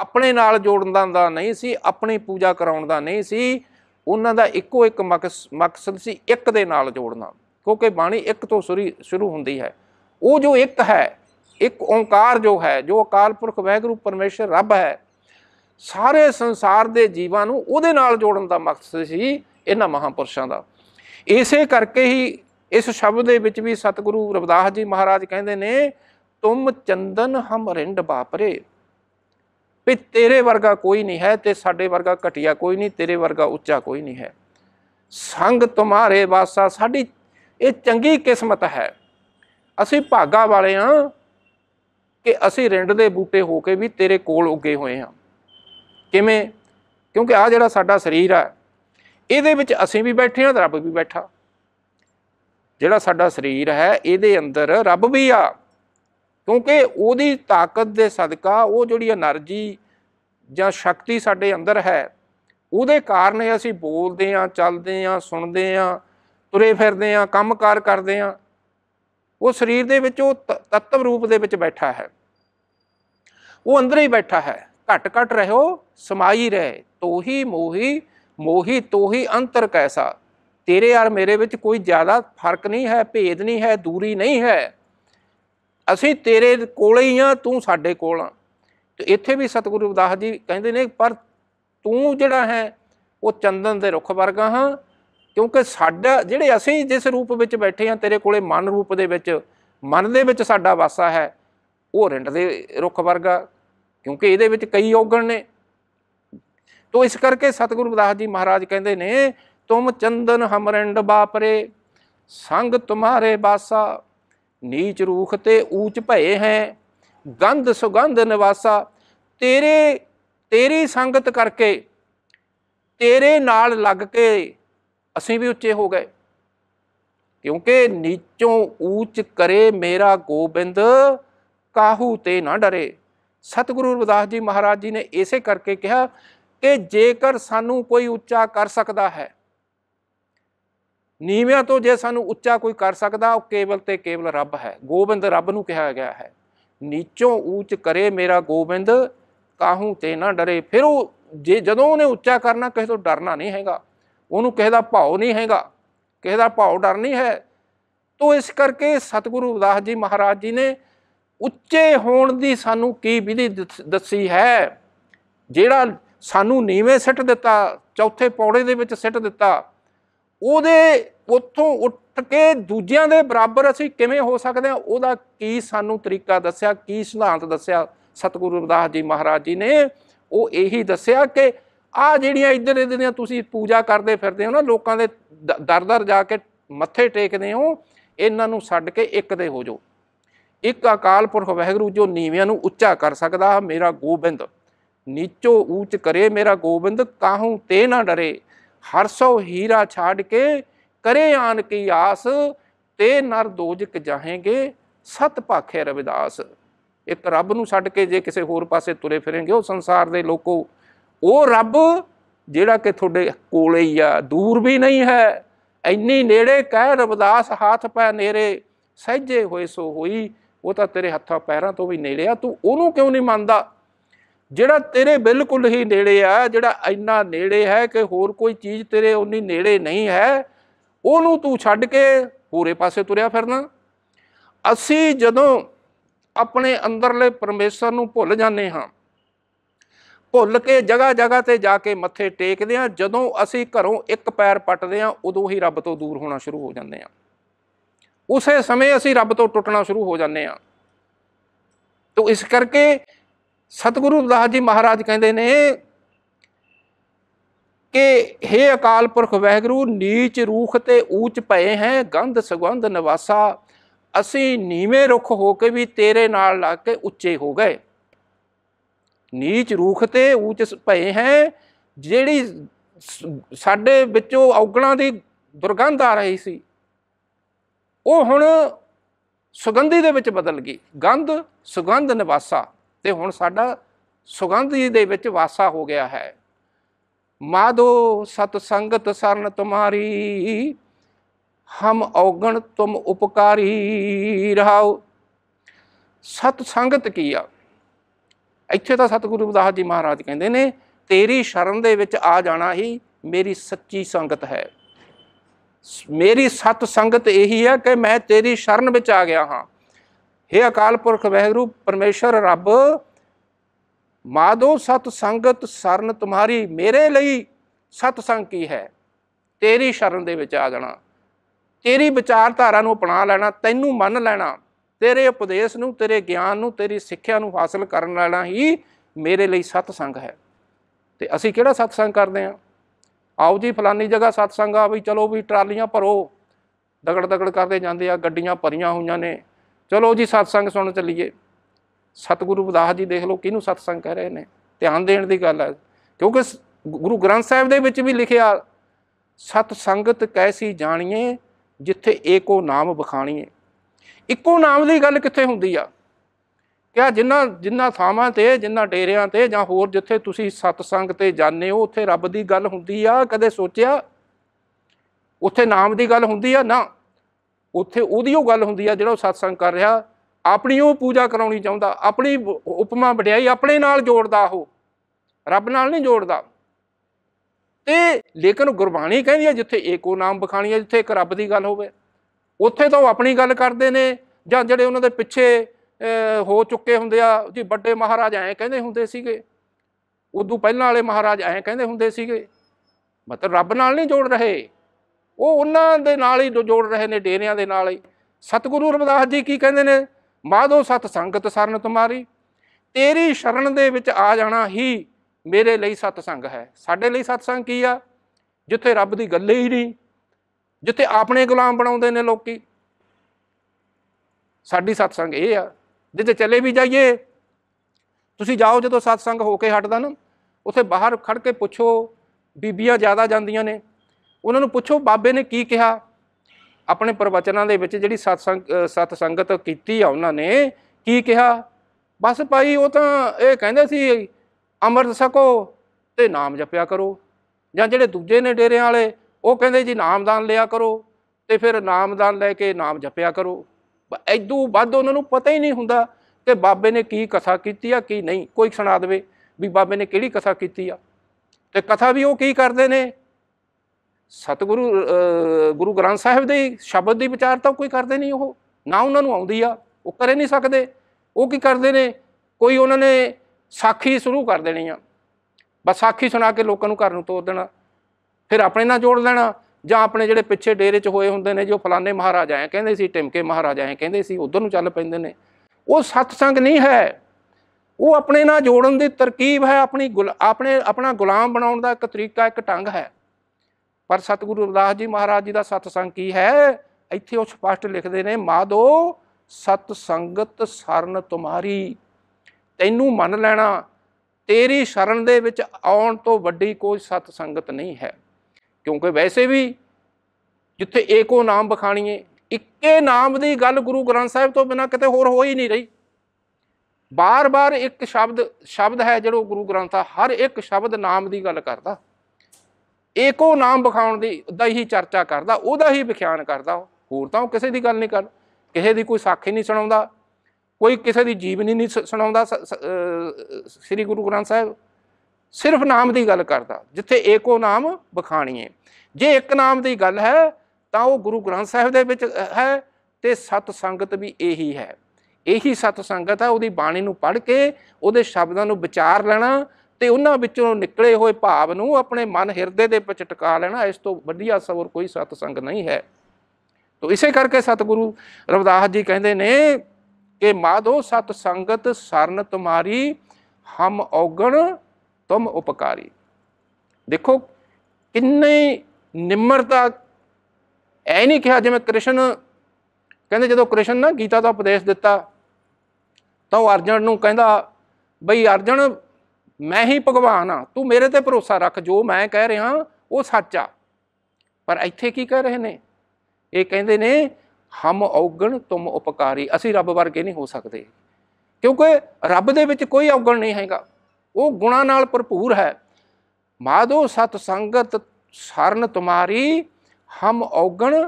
ਆਪਣੇ ਨਾਲ ਜੋੜਨ ਦਾ ਨਹੀਂ ਸੀ ਆਪਣੀ ਪੂਜਾ ਕਰਾਉਣ ਦਾ ਨਹੀਂ ਸੀ ਉਹਨਾਂ ਦਾ ਇੱਕੋ ਇੱਕ ਮਕਸਦ ਸੀ ਇੱਕ ਦੇ ਨਾਲ ਜੋੜਨਾ ਕਿਉਂਕਿ ਬਾਣੀ ਇੱਕ ਤੋਂ ਸ਼ੁਰੂ ਹੁੰਦੀ ਹੈ ਉਹ ਜੋ ਇੱਕ ਹੈ ਇੱਕ ਓੰਕਾਰ ਜੋ ਹੈ ਜੋ ਅਕਾਲ ਪੁਰਖ ਵਾਹਿਗੁਰੂ ਪਰਮੇਸ਼ਰ ਰੱਬ ਹੈ ਸਾਰੇ ਸੰਸਾਰ ਦੇ ਜੀਵਾਂ ਨੂੰ ਉਹਦੇ ਨਾਲ ਜੋੜਨ ਦਾ ਮਕਸਦ ਸੀ ਇਹਨਾਂ ਮਹਾਪੁਰਸ਼ਾਂ ਦਾ ਇਸੇ ਕਰਕੇ ਹੀ ਇਸ ਸ਼ਬਦ ਦੇ ਵਿੱਚ ਵੀ ਸਤਿਗੁਰੂ ਰਵਿਦਾਸ ਜੀ ਮਹਾਰਾਜ ਕਹਿੰਦੇ ਨੇ ਤੁਮ ਚੰਦਨ ਹਮ ਰਿੰਡ ਬਾਪਰੇ ਵੀ ਤੇਰੇ ਵਰਗਾ ਕੋਈ ਨਹੀਂ ਹੈ ਤੇ ਸਾਡੇ ਵਰਗਾ ਘਟਿਆ ਕੋਈ ਨਹੀਂ ਤੇਰੇ ਵਰਗਾ ਉੱਚਾ ਕੋਈ ਨਹੀਂ ਹੈ ਸੰਗ ਤੁਮਾਰੇ ਵਾਸਾ ਸਾਡੀ ਇਹ ਚੰਗੀ ਕਿਸਮਤ ਹੈ ਅਸੀਂ ਭਾਗਾ ਵਾਲੇ ਆ ਕਿ ਅਸੀਂ ਰਿੰਡ ਦੇ ਬੂਟੇ ਹੋ ਕੇ ਵੀ ਤੇਰੇ ਕੋਲ ਉੱਗੇ ਹੋਏ ਆ ਕਿਵੇਂ ਕਿਉਂਕਿ ਆ ਜਿਹੜਾ ਸਾਡਾ ਸਰੀਰ ਆ ਇਹਦੇ ਵਿੱਚ ਅਸੀਂ ਵੀ ਬੈਠੇ ਹਾਂ ਰੱਬ ਵੀ ਬੈਠਾ ਜਿਹੜਾ ਸਾਡਾ ਸਰੀਰ ਹੈ ਇਹਦੇ ਅੰਦਰ ਰੱਬ ਵੀ ਆ ਕਿਉਂਕਿ ਉਹਦੀ ਤਾਕਤ ਦੇ ਸਦਕਾ ਉਹ ਜਿਹੜੀ એનર્ਜੀ ਜਾਂ ਸ਼ਕਤੀ ਸਾਡੇ ਅੰਦਰ ਹੈ ਉਹਦੇ ਕਾਰਨ ਅਸੀਂ ਬੋਲਦੇ ਆ ਚੱਲਦੇ ਆ ਸੁਣਦੇ ਆ ਤੁਰੇ ਫਿਰਦੇ ਆ ਕੰਮਕਾਰ ਕਰਦੇ ਆ ਉਹ ਸਰੀਰ ਦੇ ਵਿੱਚ ਉਹ ਤਤਵ ਰੂਪ ਦੇ ਵਿੱਚ ਬੈਠਾ ਹੈ ਉਹ ਅੰਦਰ ਹੀ ਬੈਠਾ ਹੈ ਘਟ ਘਟ ਰਹੋ ਸਮਾਈ ਰਹੇ ਤੋਹੀ ਮੋਹੀ ਮੋਹੀ ਤੋਹੀ ਅੰਤਰ ਕੈਸਾ ਤੇਰੇ আর ਮੇਰੇ ਵਿੱਚ ਕੋਈ ਜ਼ਿਆਦਾ ਫਰਕ ਨਹੀਂ ਹੈ ਭੇਦ ਨਹੀਂ ਹੈ ਦੂਰੀ ਨਹੀਂ ਹੈ ਅਸੀਂ ਤੇਰੇ ਕੋਲੇ ਹੀ ਆ ਤੂੰ ਸਾਡੇ ਕੋਲ ਆ ਤੇ ਇੱਥੇ ਵੀ ਸਤਿਗੁਰੂ ਰਵਿਦਾਸ ਜੀ ਕਹਿੰਦੇ ਨੇ ਪਰ ਤੂੰ ਜਿਹੜਾ ਹੈ ਉਹ ਚੰਦਨ ਦੇ ਰੁੱਖ ਵਰਗਾ ਹਾਂ ਕਿਉਂਕਿ ਸਾਡਾ ਜਿਹੜੇ ਅਸੀਂ ਜਿਸ ਰੂਪ ਵਿੱਚ ਬੈਠੇ ਆ ਤੇਰੇ ਕੋਲੇ ਮਨ ਰੂਪ ਦੇ ਵਿੱਚ ਮਨ ਦੇ ਵਿੱਚ ਸਾਡਾ ਵਾਸਾ ਹੈ ਉਹ ਰਿੰਡ ਦੇ ਰੁੱਖ ਵਰਗਾ ਕਿਉਂਕਿ ਇਹਦੇ ਵਿੱਚ ਕਈ ਔਗਣ ਨੇ ਤੋ ਇਸ ਕਰਕੇ ਸਤਿਗੁਰੂ ਰਵਿਦਾਸ ਜੀ ਮਹਾਰਾਜ ਕਹਿੰਦੇ ਨੇ ਤੁਮ ਚੰਦਨ ਹਮਰੰਡ ਬਾਪਰੇ ਸੰਗ ਤੁਮਾਰੇ ਬਾਸਾ ਨੀਚ ਰੂਖ ਤੇ ਊਚ ਭਏ ਹੈ ਗੰਧ ਸੁਗੰਧ ਨਿਵਾਸਾ ਤੇਰੇ ਤੇਰੀ ਸੰਗਤ ਕਰਕੇ ਤੇਰੇ ਨਾਲ ਲੱਗ ਕੇ ਅਸੀਂ ਵੀ ਉੱਚੇ ਹੋ ਗਏ ਕਿਉਂਕਿ ਨੀਚੋਂ ਊਚ ਕਰੇ ਮੇਰਾ ਗੋਬਿੰਦ ਕਾਹੂ ਤੇ ਨਾ ਡਰੇ ਸਤਿਗੁਰੂ ਰਵਿਦਾਸ ਜੀ ਮਹਾਰਾਜ ਜੀ ਨੇ ਇਸੇ ਕਰਕੇ ਕਿਹਾ ਕਿ ਜੇਕਰ ਸਾਨੂੰ ਕੋਈ ਉੱਚਾ ਕਰ ਸਕਦਾ ਹੈ ਨੀਵਿਆਂ ਤੋਂ ਜੇ ਸਾਨੂੰ ਉੱਚਾ ਕੋਈ ਕਰ ਸਕਦਾ ਉਹ ਕੇਵਲ ਤੇ ਕੇਵਲ ਰੱਬ ਹੈ ਗੋਬਿੰਦ ਰੱਬ ਨੂੰ ਕਿਹਾ ਗਿਆ ਹੈ ਨੀਚੋਂ ਉੱਚ ਕਰੇ ਮੇਰਾ ਗੋਬਿੰਦ ਕਾਹੂ ਤੇ ਨਾ ਡਰੇ ਫਿਰ ਉਹ ਜੇ ਜਦੋਂ ਉਹਨੇ ਉੱਚਾ ਕਰਨਾ ਕਿਸੇ ਤੋਂ ਡਰਨਾ ਨਹੀਂ ਹੈਗਾ ਉਹਨੂੰ ਕਿਸੇ ਦਾ ਭਾਉ ਨਹੀਂ ਹੈਗਾ ਕਿਸੇ ਦਾ ਭਾਉ ਡਰ ਨਹੀਂ ਹੈ ਤੋ ਇਸ ਕਰਕੇ ਸਤਿਗੁਰੂ ਉਦਾਸ ਜੀ ਮਹਾਰਾਜ ਜੀ ਨੇ ਉੱਚੇ ਹੋਣ ਦੀ ਸਾਨੂੰ ਕੀ ਵਿਧੀ ਦੱਸੀ ਹੈ ਜਿਹੜਾ ਸਾਨੂੰ ਨੀਵੇਂ ਸਿੱਟ ਦਿੱਤਾ ਚੌਥੇ ਪੌੜੇ ਦੇ ਵਿੱਚ ਸਿੱਟ ਦਿੱਤਾ ਉਹਦੇ ਉੱਥੋਂ ਉੱਠ ਕੇ ਦੂਜਿਆਂ ਦੇ ਬਰਾਬਰ ਅਸੀਂ ਕਿਵੇਂ ਹੋ ਸਕਦੇ ਹਾਂ ਉਹਦਾ ਕੀ ਸਾਨੂੰ ਤਰੀਕਾ ਦੱਸਿਆ ਕੀ ਸਿਧਾਂਤ ਦੱਸਿਆ ਸਤਿਗੁਰੂ ਰਵਿਦਾਸ ਜੀ ਮਹਾਰਾਜ ਜੀ ਨੇ ਉਹ ਇਹੀ ਦੱਸਿਆ ਕਿ ਆ ਜਿਹੜੀਆਂ ਇੱਧਰ ਇੱਧਰ ਦੀਆਂ ਤੁਸੀਂ ਪੂਜਾ ਕਰਦੇ ਫਿਰਦੇ ਹੋ ਨਾ ਲੋਕਾਂ ਦੇ ਦਰ ਦਰ ਜਾ ਕੇ ਮੱਥੇ ਟੇਕਦੇ ਹੋ ਇਹਨਾਂ ਨੂੰ ਛੱਡ ਕੇ ਇੱਕ ਦੇ ਹੋ ਜਾਓ ਇੱਕ ਅਕਾਲ ਪੁਰਖ ਵਹਿਗੁਰੂ ਜੋ ਨੀਵਿਆਂ ਨੂੰ ਉੱਚਾ ਕਰ ਸਕਦਾ ਮੇਰਾ ਗੋਬਿੰਦ ਨੀਚੋ ਊਚ ਕਰੇ ਮੇਰਾ ਗੋਬਿੰਦ ਕਾਹੂ ਤੇ ਨਾ ਡਰੇ ਹਰ ਸੋ ਹੀਰਾ ਛਾੜ ਕੇ ਕਰੇ ਆਨ ਕੀ ਆਸ ਤੇ ਨਰ ਦੋਜਕ ਜਾਹੇਗੇ ਸਤ ਪਾਖੇ ਰਵਿਦਾਸ ਇੱਕ ਰੱਬ ਨੂੰ ਛੱਡ ਕੇ ਜੇ ਕਿਸੇ ਹੋਰ ਪਾਸੇ ਤੁਰੇ ਫਿਰेंगे ਉਹ ਸੰਸਾਰ ਦੇ ਲੋਕੋ ਉਹ ਰੱਬ ਜਿਹੜਾ ਕਿ ਤੁਹਾਡੇ ਕੋਲੇ ਹੀ ਆ ਦੂਰ ਵੀ ਨਹੀਂ ਹੈ ਇੰਨੀ ਨੇੜੇ ਕਹਿ ਰਵਿਦਾਸ ਹੱਥ ਪੈ ਨੇਰੇ ਸਹਿਜੇ ਹੋਏ ਸੋ ਹੋਈ ਉਹ ਤਾਂ ਤੇਰੇ ਹੱਥਾਂ ਪੈਰਾਂ ਤੋਂ ਵੀ ਨੇੜੇ ਆ ਤੂੰ ਉਹਨੂੰ ਕਿਉਂ ਨਹੀਂ ਮੰਨਦਾ ਜਿਹੜਾ ਤੇਰੇ ਬਿਲਕੁਲ ਹੀ ਨੇੜੇ ਆ ਜਿਹੜਾ ਇੰਨਾ ਨੇੜੇ ਹੈ ਕਿ ਹੋਰ ਕੋਈ ਚੀਜ਼ ਤੇਰੇ ਉਨੀ ਨੇੜੇ ਨਹੀਂ ਹੈ ਉਹਨੂੰ ਤੂੰ ਛੱਡ ਕੇ ਹੋਰੇ ਪਾਸੇ ਤੁਰਿਆ ਫਿਰਨਾ ਅਸੀਂ ਜਦੋਂ ਆਪਣੇ ਅੰਦਰਲੇ ਪਰਮੇਸ਼ਰ ਨੂੰ ਭੁੱਲ ਜਾਂਦੇ ਹਾਂ ਭੁੱਲ ਕੇ ਜਗਾ ਜਗਾ ਤੇ ਜਾ ਕੇ ਮੱਥੇ ਟੇਕਦੇ ਆ ਜਦੋਂ ਅਸੀਂ ਘਰੋਂ ਇੱਕ ਪੈਰ ਪੱਟਦੇ ਆ ਉਦੋਂ ਹੀ ਰੱਬ ਤੋਂ ਦੂਰ ਹੋਣਾ ਸ਼ੁਰੂ ਹੋ ਜਾਂਦੇ ਆ ਉਸੇ ਸਮੇਂ ਅਸੀਂ ਰੱਬ ਤੋਂ ਟੁੱਟਣਾ ਸ਼ੁਰੂ ਹੋ ਜਾਂਦੇ ਆ ਤੋਂ ਇਸ ਕਰਕੇ ਸਤਿਗੁਰੂ ਦਾਸ ਜੀ ਮਹਾਰਾਜ ਕਹਿੰਦੇ ਨੇ ਕਿ हे ਅਕਾਲ ਪੁਰਖ ਵਹਿਗੁਰੂ ਨੀਚ ਰੂਖ ਤੇ ਊਚ ਪਏ ਹੈ ਗੰਧ ਸੁਗੰਧ ਨਿਵਾਸਾ ਅਸੀਂ ਨੀਵੇਂ ਰੁਖ ਹੋ ਕੇ ਵੀ ਤੇਰੇ ਨਾਲ ਲੱਗ ਕੇ ਉੱਚੇ ਹੋ ਗਏ ਨੀਚ ਰੂਖ ਤੇ ਊਚ ਪਏ ਹੈ ਜਿਹੜੀ ਸਾਡੇ ਵਿੱਚੋਂ ਔਗਣਾ ਦੀ ਦੁਰਗੰਧ ਆ ਰਹੀ ਸੀ ਉਹ ਹੁਣ ਸੁਗੰਧੀ ਦੇ ਵਿੱਚ ਬਦਲ ਗਈ ਗੰਧ ਸੁਗੰਧ ਨਿਵਾਸਾ ਤੇ ਹੁਣ ਸਾਡਾ ਸੁਗੰਧੀ ਦੇ ਵਿੱਚ ਵਾਸਾ ਹੋ ਗਿਆ ਹੈ ਮਾਦੋ ਸਤ ਸੰਗਤ ਸਰਨ ਤੁਮਾਰੀ ਹਮ ਔਗਣ ਤੁਮ ਉਪਕਾਰੀ ਰਹਾਓ ਸਤ ਸੰਗਤ ਕੀ ਆ ਇੱਥੇ ਤਾਂ ਸਤਿਗੁਰੂ ਰਵਿਦਾਸ ਜੀ ਮਹਾਰਾਜ ਕਹਿੰਦੇ ਨੇ ਤੇਰੀ ਸ਼ਰਨ ਦੇ ਵਿੱਚ ਆ ਜਾਣਾ ਹੀ ਮੇਰੀ ਸੱਚੀ ਸੰਗਤ ਹੈ ਮੇਰੀ ਸਤ ਸੰਗਤ ਇਹੀ ਹੈ ਕਿ ਮੈਂ ਤੇਰੀ ਸ਼ਰਨ ਵਿੱਚ ਆ ਗਿਆ ਹਾਂ हे ਅਕਾਲ ਪੁਰਖ ਵਹਿਗੁਰੂ ਪਰਮੇਸ਼ਰ ਰੱਬ ਮਾਦੋ ਸਤ ਸੰਗਤ ਸਰਨ ਤੁਮਾਰੀ ਮੇਰੇ ਲਈ ਸਤ ਸੰਗ ਕੀ ਹੈ ਤੇਰੀ ਸ਼ਰਨ ਦੇ ਵਿੱਚ ਆ ਜਾਣਾ ਤੇਰੀ ਵਿਚਾਰਧਾਰਾ ਨੂੰ ਅਪਣਾ ਲੈਣਾ ਤੈਨੂੰ ਮੰਨ ਲੈਣਾ ਤੇਰੇ ਉਪਦੇਸ਼ ਨੂੰ ਤੇਰੇ ਗਿਆਨ ਨੂੰ ਤੇਰੀ ਸਿੱਖਿਆ ਨੂੰ ਹਾਸਲ ਕਰਨ ਵਾਲਾ ਹੀ ਮੇਰੇ ਲਈ ਸਤ ਸੰਗ ਹੈ ਤੇ ਅਸੀਂ ਕਿਹੜਾ ਸਤ ਸੰਗ ਕਰਦੇ ਆ ਆਓ ਜੀ ਫਲਾਨੀ ਜਗ੍ਹਾ ਸਤ ਸੰਗ ਆ ਵੀ ਚਲੋ ਵੀ ਟਰਾਲੀਆਂ ਭਰੋ ਦਗੜ ਦਗੜ ਕਰਦੇ ਜਾਂਦੇ ਆ ਗੱਡੀਆਂ ਭਰੀਆਂ ਹੋਈਆਂ ਨੇ ਚਲੋ ਜੀ ਸਤਸੰਗ ਸੁਣ ਚੱਲੀਏ ਸਤਿਗੁਰੂ ਬਦਾਸ ਜੀ ਦੇਖ ਲਓ ਕਿਹਨੂੰ ਸਤਸੰਗ ਕਹਿ ਰਹੇ ਨੇ ਧਿਆਨ ਦੇਣ ਦੀ ਗੱਲ ਹੈ ਕਿਉਂਕਿ ਗੁਰੂ ਗ੍ਰੰਥ ਸਾਹਿਬ ਦੇ ਵਿੱਚ ਵੀ ਲਿਖਿਆ ਸਤ ਸੰਗਤ ਕੈਸੀ ਜਾਣੀਏ ਜਿੱਥੇ ਏਕੋ ਨਾਮ ਬਖਾਣੀਏ ਇੱਕੋ ਨਾਮ ਦੀ ਗੱਲ ਕਿੱਥੇ ਹੁੰਦੀ ਆ ਆ ਜਿੰਨਾ ਜਿੰਨਾ ਥਾਵਾਂ ਤੇ ਜਿੰਨਾ ਡੇਰਿਆਂ ਤੇ ਜਾਂ ਹੋਰ ਜਿੱਥੇ ਤੁਸੀਂ ਸਤ ਸੰਗ ਤੇ ਜਾਂਦੇ ਹੋ ਉੱਥੇ ਰੱਬ ਦੀ ਗੱਲ ਹੁੰਦੀ ਆ ਕਦੇ ਸੋਚਿਆ ਉੱਥੇ ਨਾਮ ਦੀ ਗੱਲ ਹੁੰਦੀ ਆ ਨਾ ਉੱਥੇ ਉਹਦੀ ਉਹ ਗੱਲ ਹੁੰਦੀ ਆ ਜਿਹੜਾ ਉਹ satsang ਕਰ ਰਿਹਾ ਆਪਣੀ ਉਹ ਪੂਜਾ ਕਰਾਉਣੀ ਚਾਹੁੰਦਾ ਆਪਣੀ ਉਪਮਾ ਵਡਿਆਈ ਆਪਣੇ ਨਾਲ ਜੋੜਦਾ ਉਹ ਰੱਬ ਨਾਲ ਨਹੀਂ ਜੋੜਦਾ ਤੇ ਲੇਕਿਨ ਗੁਰਬਾਣੀ ਕਹਿੰਦੀ ਆ ਜਿੱਥੇ ਏਕੋ ਨਾਮ ਬਖਾਣੀ ਆ ਜਿੱਥੇ ਇੱਕ ਰੱਬ ਦੀ ਗੱਲ ਹੋਵੇ ਉੱਥੇ ਤਾਂ ਉਹ ਆਪਣੀ ਗੱਲ ਕਰਦੇ ਨੇ ਜਾਂ ਜਿਹੜੇ ਉਹਨਾਂ ਦੇ ਪਿੱਛੇ ਹੋ ਚੁੱਕੇ ਹੁੰਦੇ ਆ ਜੀ ਵੱਡੇ ਮਹਾਰਾਜ ਐ ਕਹਿੰਦੇ ਹੁੰਦੇ ਸੀਗੇ ਉਦੋਂ ਪਹਿਲਾਂ ਵਾਲੇ ਮਹਾਰਾਜ ਐ ਕਹਿੰਦੇ ਹੁੰਦੇ ਸੀਗੇ ਮਤਲਬ ਰੱਬ ਨਾਲ ਨਹੀਂ ਜੋੜ ਰਹੇ ਉਹ ਉਹਨਾਂ ਦੇ ਨਾਲ ਹੀ ਜੋੜ ਰਹੇ ਨੇ ਡੇਰਿਆਂ ਦੇ ਨਾਲ ਹੀ ਸਤਿਗੁਰੂ ਰਵਿਦਾਸ ਜੀ ਕੀ ਕਹਿੰਦੇ ਨੇ ਮਾਧੋ ਸਤ ਸੰਗਤ ਸਰਨ ਤੁਮਾਰੀ ਤੇਰੀ ਸ਼ਰਨ ਦੇ ਵਿੱਚ ਆ ਜਾਣਾ ਹੀ ਮੇਰੇ ਲਈ ਸਤ ਸੰਗ ਹੈ ਸਾਡੇ ਲਈ ਸਤ ਸੰਗ ਕੀ ਆ ਜਿੱਥੇ ਰੱਬ ਦੀ ਗੱਲ ਹੀ ਨਹੀਂ ਜਿੱਥੇ ਆਪਣੇ ਗੁਲਾਮ ਬਣਾਉਂਦੇ ਨੇ ਲੋਕੀ ਸਾਡੀ ਸਤ ਸੰਗ ਇਹ ਆ ਜਿੱਥੇ ਚਲੇ ਵੀ ਜਾਈਏ ਤੁਸੀਂ ਜਾਓ ਜਦੋਂ ਸਤ ਸੰਗ ਹੋ ਕੇ ਹਟਦਾ ਨਾ ਉੱਥੇ ਬਾਹਰ ਖੜ ਕੇ ਪੁੱਛੋ ਬੀਬੀਆਂ ਜ਼ਿਆਦਾ ਜਾਂਦੀਆਂ ਨੇ ਉਹਨਾਂ ਨੂੰ ਪੁੱਛੋ ਬਾਬੇ ਨੇ ਕੀ ਕਿਹਾ ਆਪਣੇ ਪ੍ਰਵਚਨਾਂ ਦੇ ਵਿੱਚ ਜਿਹੜੀ ਸਤ ਸੰਗਤ ਕੀਤੀ ਆ ਉਹਨਾਂ ਨੇ ਕੀ ਕਿਹਾ ਬਸ ਭਾਈ ਉਹ ਤਾਂ ਇਹ ਕਹਿੰਦੇ ਸੀ ਅੰਮ੍ਰਿਤ ਸਕੋ ਤੇ ਨਾਮ ਜਪਿਆ ਕਰੋ ਜਾਂ ਜਿਹੜੇ ਦੂਜੇ ਨੇ ਡੇਰਿਆਂ ਵਾਲੇ ਉਹ ਕਹਿੰਦੇ ਜੀ ਨਾਮਦਾਨ ਲਿਆ ਕਰੋ ਤੇ ਫਿਰ ਨਾਮਦਾਨ ਲੈ ਕੇ ਨਾਮ ਜਪਿਆ ਕਰੋ ਐਦੂ ਵੱਧ ਉਹਨਾਂ ਨੂੰ ਪਤਾ ਹੀ ਨਹੀਂ ਹੁੰਦਾ ਕਿ ਬਾਬੇ ਨੇ ਕੀ ਕਥਾ ਕੀਤੀ ਆ ਕੀ ਨਹੀਂ ਕੋਈ ਸੁਣਾ ਦੇਵੇ ਵੀ ਬਾਬੇ ਨੇ ਕਿਹੜੀ ਕਥਾ ਕੀਤੀ ਆ ਤੇ ਕਥਾ ਵੀ ਉਹ ਕੀ ਕਰਦੇ ਨੇ ਸਤਿਗੁਰੂ ਗੁਰੂ ਗ੍ਰੰਥ ਸਾਹਿਬ ਦੇ ਸ਼ਬਦ ਦੀ ਵਿਚਾਰ ਤਾਂ ਕੋਈ ਕਰਦੇ ਨਹੀਂ ਉਹ ਨਾ ਉਹਨਾਂ ਨੂੰ ਆਉਂਦੀ ਆ ਉਹ ਕਰੇ ਨਹੀਂ ਸਕਦੇ ਉਹ ਕੀ ਕਰਦੇ ਨੇ ਕੋਈ ਉਹਨਾਂ ਨੇ ਸਾਖੀ ਸ਼ੁਰੂ ਕਰ ਦੇਣੀ ਆ ਬਸ ਸਾਖੀ ਸੁਣਾ ਕੇ ਲੋਕਾਂ ਨੂੰ ਘਰ ਨੂੰ ਤੋਰ ਦੇਣਾ ਫਿਰ ਆਪਣੇ ਨਾਲ ਜੋੜ ਲੈਣਾ ਜਾਂ ਆਪਣੇ ਜਿਹੜੇ ਪਿੱਛੇ ਡੇਰੇ 'ਚ ਹੋਏ ਹੁੰਦੇ ਨੇ ਜੋ ਫਲਾਣੇ ਮਹਾਰਾਜ ਆਏ ਕਹਿੰਦੇ ਸੀ ਟਿਮਕੇ ਮਹਾਰਾਜ ਆਏ ਕਹਿੰਦੇ ਸੀ ਉਧਰ ਨੂੰ ਚੱਲ ਪੈਂਦੇ ਨੇ ਉਹ ਸਤਸੰਗ ਨਹੀਂ ਹੈ ਉਹ ਆਪਣੇ ਨਾਲ ਜੋੜਨ ਦੀ ਤਰਕੀਬ ਹੈ ਆਪਣੀ ਆਪਣੇ ਆਪਣਾ ਗੁਲਾਮ ਬਣਾਉਣ ਦਾ ਇੱਕ ਤਰੀਕਾ ਇੱਕ ਢੰਗ ਹੈ ਪਰ ਸਤਿਗੁਰੂ ਅਰਦਾਸ ਜੀ ਮਹਾਰਾਜ ਜੀ ਦਾ ਸਤਸੰਗ ਕੀ ਹੈ ਇੱਥੇ ਉਹ ਸਪਸ਼ਟ ਲਿਖਦੇ ਨੇ ਮਾਦੋ ਸਤ ਸੰਗਤ ਸਰਨ ਤੁਮਾਰੀ ਤੈਨੂੰ ਮੰਨ ਲੈਣਾ ਤੇਰੀ ਸ਼ਰਨ ਦੇ ਵਿੱਚ ਆਉਣ ਤੋਂ ਵੱਡੀ ਕੋਈ ਸਤ ਸੰਗਤ ਨਹੀਂ ਹੈ ਕਿਉਂਕਿ ਵੈਸੇ ਵੀ ਜਿੱਥੇ ਏਕੋ ਨਾਮ ਬਖਾਣੀਏ ਇੱਕੇ ਨਾਮ ਦੀ ਗੱਲ ਗੁਰੂ ਗ੍ਰੰਥ ਸਾਹਿਬ ਤੋਂ ਬਿਨਾ ਕਿਤੇ ਹੋਰ ਹੋ ਹੀ ਨਹੀਂ ਰਹੀ ਬਾਰ-ਬਾਰ ਇੱਕ ਸ਼ਬਦ ਸ਼ਬਦ ਹੈ ਜਿਹੜਾ ਗੁਰੂ ਗ੍ਰੰਥ ਸਾਹਿਬ ਹਰ ਇੱਕ ਸ਼ਬਦ ਨਾਮ ਦੀ ਗੱਲ ਕਰਦਾ ਏਕੋ ਨਾਮ ਵਿਖਾਉਣ ਦੀ ਉਦਾਂ ਹੀ ਚਰਚਾ ਕਰਦਾ ਉਹਦਾ ਹੀ ਵਿਖਿਆਨ ਕਰਦਾ ਉਹ ਹੋਰ ਤਾਂ ਉਹ ਕਿਸੇ ਦੀ ਗੱਲ ਨਹੀਂ ਕਰ ਕਿਸੇ ਦੀ ਕੋਈ ਸਾਖੀ ਨਹੀਂ ਸੁਣਾਉਂਦਾ ਕੋਈ ਕਿਸੇ ਦੀ ਜੀਵਨੀ ਨਹੀਂ ਸੁਣਾਉਂਦਾ ਸ੍ਰੀ ਗੁਰੂ ਗ੍ਰੰਥ ਸਾਹਿਬ ਸਿਰਫ ਨਾਮ ਦੀ ਗੱਲ ਕਰਦਾ ਜਿੱਥੇ ਏਕੋ ਨਾਮ ਬਖਾਣੀਏ ਜੇ ਇੱਕ ਨਾਮ ਦੀ ਗੱਲ ਹੈ ਤਾਂ ਉਹ ਗੁਰੂ ਗ੍ਰੰਥ ਸਾਹਿਬ ਦੇ ਵਿੱਚ ਹੈ ਤੇ ਸਤ ਸੰਗਤ ਵੀ ਇਹੀ ਹੈ ਇਹੀ ਸਤ ਸੰਗਤ ਹੈ ਉਹਦੀ ਬਾਣੀ ਨੂੰ ਪੜ੍ਹ ਕੇ ਉਹਦੇ ਸ਼ਬਦਾਂ ਨੂੰ ਵਿਚਾਰ ਲੈਣਾ ਤੇ ਉਹਨਾਂ ਵਿੱਚੋਂ ਨਿਕਲੇ ਹੋਏ ਭਾਵ ਨੂੰ ਆਪਣੇ ਮਨ ਹਿਰਦੇ ਦੇ ਵਿੱਚ ਟਿਕਾ ਲੈਣਾ ਇਸ ਤੋਂ ਵਧੀਆ ਸਬਰ ਕੋਈ ਸਤਸੰਗ ਨਹੀਂ ਹੈ ਤੋ ਇਸੇ ਕਰਕੇ ਸਤਿਗੁਰੂ ਰਵਿਦਾਸ ਜੀ ਕਹਿੰਦੇ ਨੇ ਕਿ ਮਾਧੋ ਸਤ ਸੰਗਤ ਸਰਨ ਤੁਮਾਰੀ ਹਮ ਔਗਣ ਤੁਮ ਉਪਕਾਰੀ ਦੇਖੋ ਕਿੰਨੇ ਨਿਮਰਤਾ ਐ ਨਹੀਂ ਕਿਹਾ ਜਿਵੇਂ ਕ੍ਰਿਸ਼ਨ ਕਹਿੰਦੇ ਜਦੋਂ ਕ੍ਰਿਸ਼ਨ ਨਾ ਗੀਤਾ ਦਾ ਉਪਦੇਸ਼ ਦਿੱਤਾ ਤਾਂ ਉਹ ਅਰਜਨ ਨੂੰ ਕਹਿੰਦਾ ਬਈ ਅਰਜਨ ਮੈਂ ਹੀ ਭਗਵਾਨ ਆ ਤੂੰ ਮੇਰੇ ਤੇ ਭਰੋਸਾ ਰੱਖ ਜੋ ਮੈਂ ਕਹਿ ਰਿਹਾ ਉਹ ਸੱਚ ਆ ਪਰ ਇੱਥੇ ਕੀ ਕਹਿ ਰਹੇ ਨੇ ਇਹ ਕਹਿੰਦੇ ਨੇ ਹਮ ਔਗਣ ਤੁਮ ਉਪਕਾਰੀ ਅਸੀਂ ਰੱਬ ਵਰਗੇ ਨਹੀਂ ਹੋ ਸਕਦੇ ਕਿਉਂਕਿ ਰੱਬ ਦੇ ਵਿੱਚ ਕੋਈ ਔਗਣ ਨਹੀਂ ਹੈਗਾ ਉਹ ਗੁਣਾ ਨਾਲ ਭਰਪੂਰ ਹੈ ਮਾਧੋ ਸਤ ਸੰਗਤ ਸਰਨ ਤੁਮਾਰੀ ਹਮ ਔਗਣ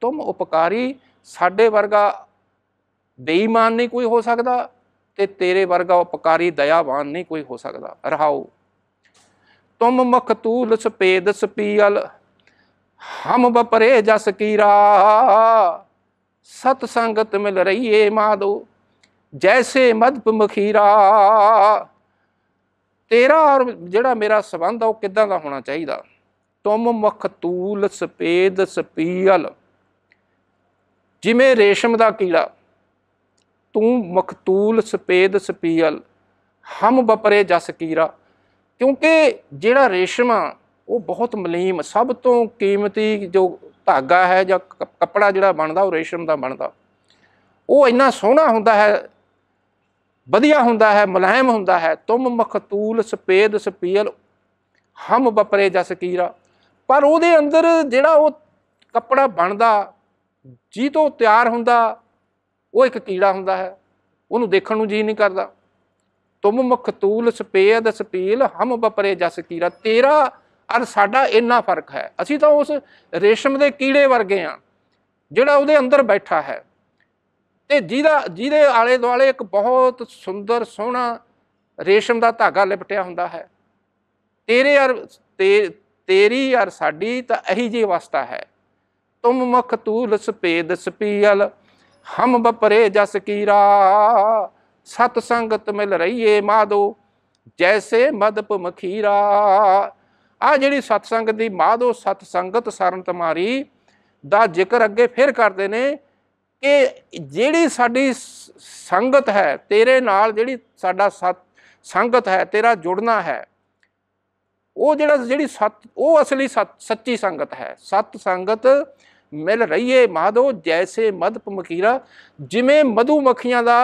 ਤੁਮ ਉਪਕਾਰੀ ਸਾਡੇ ਵਰਗਾ ਬੇਈਮਾਨ ਨਹੀਂ ਕੋਈ ਹੋ ਸਕਦਾ ਤੇ ਤੇਰੇ ਵਰਗਾ ਉਪਕਾਰੀ ਦਇਆਵਾਨ ਨਹੀਂ ਕੋਈ ਹੋ ਸਕਦਾ ਰਹਾਉ ਤੁਮ ਮਖਤੂਲ ਸਪੇਦ ਸਪੀਲ ਹਮ ਬਪਰੇ ਜਸ ਕੀਰਾ ਸਤ ਸੰਗਤ ਮਿਲ ਰਹੀਏ ਮਾਦੋ ਜੈਸੇ ਮਦਪ ਮਖੀਰਾ ਤੇਰਾ ਔਰ ਜਿਹੜਾ ਮੇਰਾ ਸਬੰਧ ਆ ਉਹ ਕਿਦਾਂ ਦਾ ਹੋਣਾ ਚਾਹੀਦਾ ਤੁਮ ਮਖਤੂਲ ਸਪੇਦ ਸਪੀਲ ਜਿਵੇਂ ਰੇਸ਼ਮ ਦਾ ਕੀੜਾ ਤੂੰ ਮਖਤੂਲ ਸਪੇਦ ਸਪੀਲ ਹਮ ਬਪਰੇ ਜਸ ਕੀਰਾ ਕਿਉਂਕਿ ਜਿਹੜਾ ਰੇਸ਼ਮ ਆ ਉਹ ਬਹੁਤ ਮਲੀਮ ਸਭ ਤੋਂ ਕੀਮਤੀ ਜੋ ਧਾਗਾ ਹੈ ਜਾਂ ਕੱਪੜਾ ਜਿਹੜਾ ਬਣਦਾ ਉਹ ਰੇਸ਼ਮ ਦਾ ਬਣਦਾ ਉਹ ਇੰਨਾ ਸੋਹਣਾ ਹੁੰਦਾ ਹੈ ਵਧੀਆ ਹੁੰਦਾ ਹੈ ਮੁਲਾਇਮ ਹੁੰਦਾ ਹੈ ਤੁਮ ਮਖਤੂਲ ਸਪੇਦ ਸਪੀਲ ਹਮ ਬਪਰੇ ਜਸ ਕੀਰਾ ਪਰ ਉਹਦੇ ਅੰਦਰ ਜਿਹੜਾ ਉਹ ਕੱਪੜਾ ਬਣਦਾ ਜੀ ਤੋਂ ਤਿਆਰ ਹੁੰਦਾ ਉਹ ਇੱਕ ਕੀੜਾ ਹੁੰਦਾ ਹੈ ਉਹਨੂੰ ਦੇਖਣ ਨੂੰ ਜੀ ਨਹੀਂ ਕਰਦਾ ਤੁਮ ਮਖਤੂਲ ਸਪੇਦ ਸਪੀਲ ਹਮ ਬਪਰੇ ਜਸ ਕੀੜਾ ਤੇਰਾ ਅਰ ਸਾਡਾ ਇੰਨਾ ਫਰਕ ਹੈ ਅਸੀਂ ਤਾਂ ਉਸ ਰੇਸ਼ਮ ਦੇ ਕੀੜੇ ਵਰਗੇ ਆ ਜਿਹੜਾ ਉਹਦੇ ਅੰਦਰ ਬੈਠਾ ਹੈ ਤੇ ਜਿਹਦਾ ਜਿਹਦੇ ਆਲੇ ਦੁਆਲੇ ਇੱਕ ਬਹੁਤ ਸੁੰਦਰ ਸੋਹਣਾ ਰੇਸ਼ਮ ਦਾ ਧਾਗਾ ਲਿਪਟਿਆ ਹੁੰਦਾ ਹੈ ਤੇਰੇ ਅਰ ਤੇਰੀ ਅਰ ਸਾਡੀ ਤਾਂ ਇਹੀ ਜੀ ਅਵਸਥਾ ਹੈ ਤੁਮ ਮਖਤੂਲ ਸਪੇਦ ਸਪੀਲ ਹਮ ਬਪਰੇ ਜਸ ਕੀਰਾ ਸਤ ਸੰਗਤ ਮਿਲ ਰਹੀਏ ਮਾਦੋ ਜੈਸੇ ਮਦਪ ਮਖੀਰਾ ਆ ਜਿਹੜੀ ਸਤ ਸੰਗਤ ਦੀ ਮਾਦੋ ਸਤ ਸੰਗਤ ਸਰਨ ਤੁਮਾਰੀ ਦਾ ਜ਼ਿਕਰ ਅੱਗੇ ਫਿਰ ਕਰਦੇ ਨੇ ਕਿ ਜਿਹੜੀ ਸਾਡੀ ਸੰਗਤ ਹੈ ਤੇਰੇ ਨਾਲ ਜਿਹੜੀ ਸਾਡਾ ਸਤ ਸੰਗਤ ਹੈ ਤੇਰਾ ਜੁੜਨਾ ਹੈ ਉਹ ਜਿਹੜਾ ਜਿਹੜੀ ਸਤ ਉਹ ਅਸਲੀ ਸੱਚੀ ਸੰਗਤ ਹੈ ਸਤ ਸੰਗਤ ਮਿਲ ਰਹੀਏ ਮਾਧੋ ਜੈਸੇ ਮਦਪ ਮਕੀਰਾ ਜਿਵੇਂ ਮਧੂ ਮੱਖੀਆਂ ਦਾ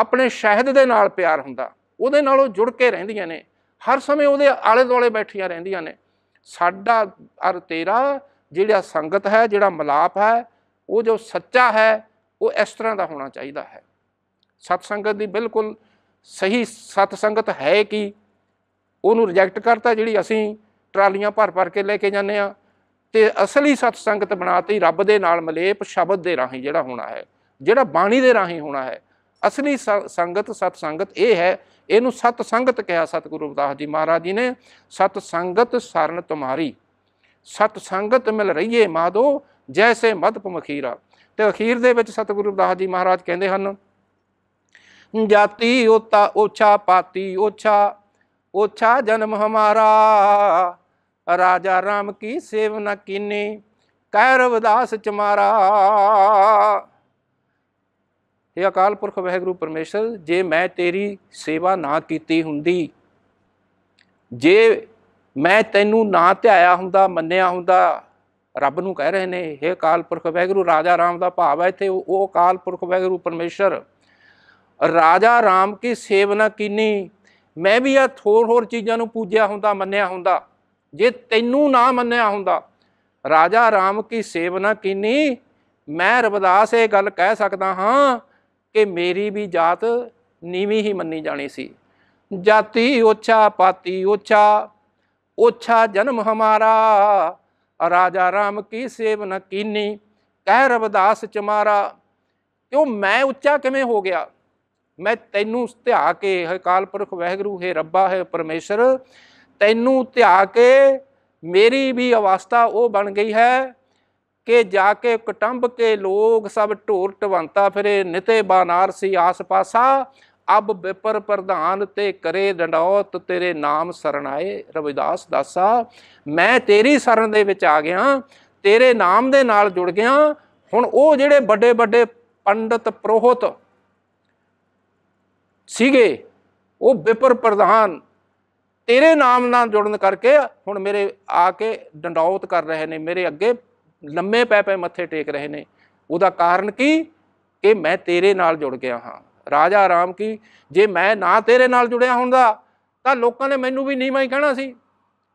ਆਪਣੇ ਸ਼ਹਿਦ ਦੇ ਨਾਲ ਪਿਆਰ ਹੁੰਦਾ ਉਹਦੇ ਨਾਲ ਉਹ ਜੁੜ ਕੇ ਰਹਿੰਦੀਆਂ ਨੇ ਹਰ ਸਮੇਂ ਉਹਦੇ ਆਲੇ ਦੁਆਲੇ ਬੈਠੀਆਂ ਰਹਿੰਦੀਆਂ ਨੇ ਸਾਡਾ ਅਰ ਤੇਰਾ ਜਿਹੜਾ ਸੰਗਤ ਹੈ ਜਿਹੜਾ ਮਲਾਪ ਹੈ ਉਹ ਜੋ ਸੱਚਾ ਹੈ ਉਹ ਇਸ ਤਰ੍ਹਾਂ ਦਾ ਹੋਣਾ ਚਾਹੀਦਾ ਹੈ ਸਤ ਸੰਗਤ ਦੀ ਬਿਲਕੁਲ ਸਹੀ ਸਤ ਸੰਗਤ ਹੈ ਕਿ ਉਹਨੂੰ ਰਿਜੈਕਟ ਕਰਤਾ ਜਿਹੜੀ ਅਸੀਂ ਟਰਾਲੀਆਂ ਭਰ ਭਰ ਕੇ ਲੈ ਕੇ ਜਾਂਦੇ ਆ ਤੇ ਅਸਲੀ ਸਤ ਸੰਗਤ ਬਣਾਤੀ ਰੱਬ ਦੇ ਨਾਲ ਮਲੇਪ ਸ਼ਬਦ ਦੇ ਰਾਹੀਂ ਜਿਹੜਾ ਹੋਣਾ ਹੈ ਜਿਹੜਾ ਬਾਣੀ ਦੇ ਰਾਹੀਂ ਹੋਣਾ ਹੈ ਅਸਲੀ ਸੰਗਤ ਸਤ ਸੰਗਤ ਇਹ ਹੈ ਇਹਨੂੰ ਸਤ ਸੰਗਤ ਕਿਹਾ ਸਤਿਗੁਰੂ ਰਵਿਦਾਸ ਜੀ ਮਹਾਰਾਜ ਜੀ ਨੇ ਸਤ ਸੰਗਤ ਸਰਨ ਤੁਮਾਰੀ ਸਤ ਸੰਗਤ ਮਿਲ ਰਹੀਏ ਮਾਦੋ ਜੈਸੇ ਮਦਪ ਮਖੀਰਾ ਤੇ ਅਖੀਰ ਦੇ ਵਿੱਚ ਸਤਿਗੁਰੂ ਰਵਿਦਾਸ ਜੀ ਮਹਾਰਾਜ ਕਹਿੰਦੇ ਹਨ ਜਾਤੀ ਉਤਾ ਓਛਾ ਪਾਤੀ ਓਛਾ ਓਛਾ ਜਨਮ ਹਮਾਰਾ ਰਾਜਾ RAM ਕੀ ਸੇਵ ਨ ਕੀਨੀ ਕਹਿ ਰਵਦਾਸ ਚਮਾਰਾ ਇਹ ਅਕਾਲ ਪੁਰਖ ਵਹਿਗੁਰੂ ਪਰਮੇਸ਼ਰ ਜੇ ਮੈਂ ਤੇਰੀ ਸੇਵਾ ਨਾ ਕੀਤੀ ਹੁੰਦੀ ਜੇ ਮੈਂ ਤੈਨੂੰ ਨਾ ਧਿਆਇਆ ਹੁੰਦਾ ਮੰਨਿਆ ਹੁੰਦਾ ਰੱਬ ਨੂੰ ਕਹਿ ਰਹੇ ਨੇ ਇਹ ਅਕਾਲ ਪੁਰਖ ਵਹਿਗੁਰੂ ਰਾਜਾ RAM ਦਾ ਭਾਵ ਹੈ ਇੱਥੇ ਉਹ ਅਕਾਲ ਪੁਰਖ ਵਹਿਗੁਰੂ ਪਰਮੇਸ਼ਰ ਰਾਜਾ RAM ਕੀ ਸੇਵਨਾ ਕੀਨੀ ਮੈਂ ਵੀ ਆ ਥੋੜ ਹੋਰ ਚੀਜ਼ਾਂ ਨੂੰ ਪੂਜਿਆ ਹੁੰਦਾ ਮੰਨਿਆ ਹੁੰਦਾ ਜੇ ਤੈਨੂੰ ਨਾ ਮੰਨਿਆ ਹੁੰਦਾ ਰਾਜਾ ਰਾਮ ਕੀ ਸੇਵ ਕੀਨੀ ਮੈਂ ਰਬਦਾਸ ਇਹ ਗੱਲ ਕਹਿ ਸਕਦਾ ਹਾਂ ਕਿ ਮੇਰੀ ਵੀ ਜਾਤ ਨੀਵੀਂ ਹੀ ਮੰਨੀ ਜਾਣੀ ਸੀ ਜਾਤੀ ਓਛਾ ਪਾਤੀ ਓਛਾ ਓਛਾ ਜਨਮ ਹਮਾਰਾ ਰਾਜਾ ਰਾਮ ਕੀ ਸੇਵ ਨ ਕੀਨੀ ਕਹਿ ਰਬਦਾਸ ਚਮਾਰਾ ਕਿਉਂ ਮੈਂ ਉੱਚਾ ਕਿਵੇਂ ਹੋ ਗਿਆ ਮੈਂ ਤੈਨੂੰ ਧਿਆ ਕੇ ਹਕਾਲਪੁਰਖ ਕਾਲ ਪੁਰਖ ਹੈ ਰੱਬਾ ਹੈ ਪਰਮੇਸ਼ਰ ਤੈਨੂੰ ਧਿਆ ਕੇ ਮੇਰੀ ਵੀ ਅਵਸਥਾ ਉਹ ਬਣ ਗਈ ਹੈ ਕਿ ਜਾ ਕੇ ਕਟੰਬ ਕੇ ਲੋਕ ਸਭ ਢੋਰ ਟਵੰਤਾ ਫਿਰੇ ਨਿਤੇ ਬਾਨਾਰਸੀ ਆਸ-ਪਾਸਾ ਅਬ ਬਿਪਰ ਪ੍ਰਧਾਨ ਤੇ ਕਰੇ ਡੰਡੌਤ ਤੇਰੇ ਨਾਮ ਸਰਣਾਏ ਰਵਿਦਾਸ ਦਾਸਾ ਮੈਂ ਤੇਰੀ ਸਰਨ ਦੇ ਵਿੱਚ ਆ ਗਿਆ ਤੇਰੇ ਨਾਮ ਦੇ ਨਾਲ ਜੁੜ ਗਿਆ ਹੁਣ ਉਹ ਜਿਹੜੇ ਵੱਡੇ ਵੱਡੇ ਪੰਡਤ ਪ੍ਰੋਹਤ ਸੀਗੇ ਉਹ ਬਿਪਰ ਪ੍ਰਧਾਨ ਤੇਰੇ ਨਾਮ ਨਾਲ ਜੁੜਨ ਕਰਕੇ ਹੁਣ ਮੇਰੇ ਆ ਕੇ ਡੰਡੌਤ ਕਰ ਰਹੇ ਨੇ ਮੇਰੇ ਅੱਗੇ ਲੰਮੇ ਪੈ ਪੈ ਮੱਥੇ ਟੇਕ ਰਹੇ ਨੇ ਉਹਦਾ ਕਾਰਨ ਕੀ ਕਿ ਮੈਂ ਤੇਰੇ ਨਾਲ ਜੁੜ ਗਿਆ ਹਾਂ ਰਾਜਾ ਆਰਾਮ ਕੀ ਜੇ ਮੈਂ ਨਾ ਤੇਰੇ ਨਾਲ ਜੁੜਿਆ ਹੁੰਦਾ ਤਾਂ ਲੋਕਾਂ ਨੇ ਮੈਨੂੰ ਵੀ ਨੀਵਾਂ ਹੀ ਕਹਿਣਾ ਸੀ